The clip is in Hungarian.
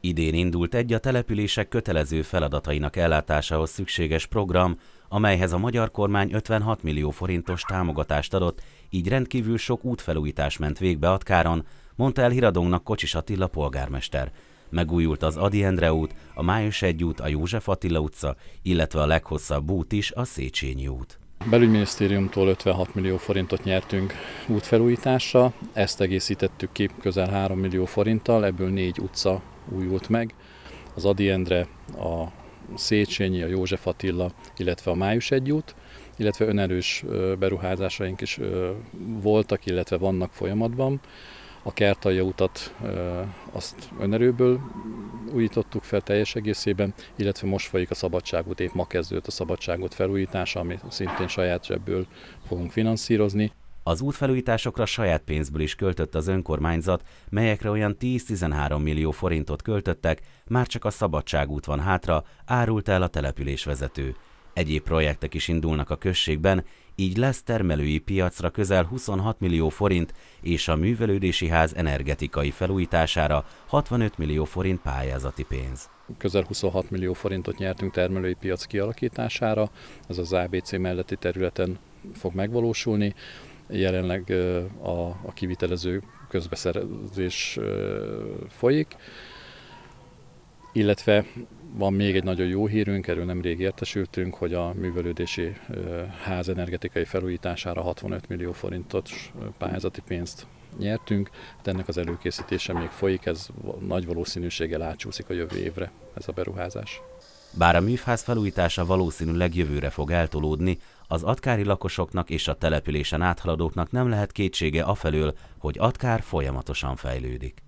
Idén indult egy a települések kötelező feladatainak ellátásához szükséges program, amelyhez a magyar kormány 56 millió forintos támogatást adott, így rendkívül sok útfelújítás ment végbe Atkáron, mondta el Híradónknak Kocsis Attila polgármester. Megújult az Adi Endre út, a Május 1 út, a József Attila utca, illetve a leghosszabb út is a Széchenyi út. Belügyminisztériumtól 56 millió forintot nyertünk útfelújításra, ezt egészítettük ki közel 3 millió forinttal, ebből négy utca újult meg, az Adi Endre, a Széchenyi, a József Attila, illetve a Május egy út, illetve önerős beruházásaink is voltak, illetve vannak folyamatban. A kertalja utat azt önerőből újítottuk fel teljes egészében, illetve most folyik a szabadságút, épp ma kezdődött a szabadságút felújítása, amit szintén saját zsebből fogunk finanszírozni. Az útfelújításokra saját pénzből is költött az önkormányzat, melyekre olyan 10-13 millió forintot költöttek, már csak a szabadságút van hátra, árult el a településvezető. Egyéb projektek is indulnak a községben, így lesz termelői piacra közel 26 millió forint és a művelődési ház energetikai felújítására 65 millió forint pályázati pénz. Közel 26 millió forintot nyertünk termelői piac kialakítására, ez az ABC melletti területen fog megvalósulni. Jelenleg a, a kivitelező közbeszerzés folyik, illetve van még egy nagyon jó hírünk, erről nemrég értesültünk, hogy a művelődési ház energetikai felújítására 65 millió forintot pályázati pénzt nyertünk, hát ennek az előkészítése még folyik, ez nagy valószínűséggel átsúszik a jövő évre ez a beruházás. Bár a műfáz felújítása valószínűleg jövőre fog eltolódni, az atkári lakosoknak és a településen áthaladóknak nem lehet kétsége afelől, hogy atkár folyamatosan fejlődik.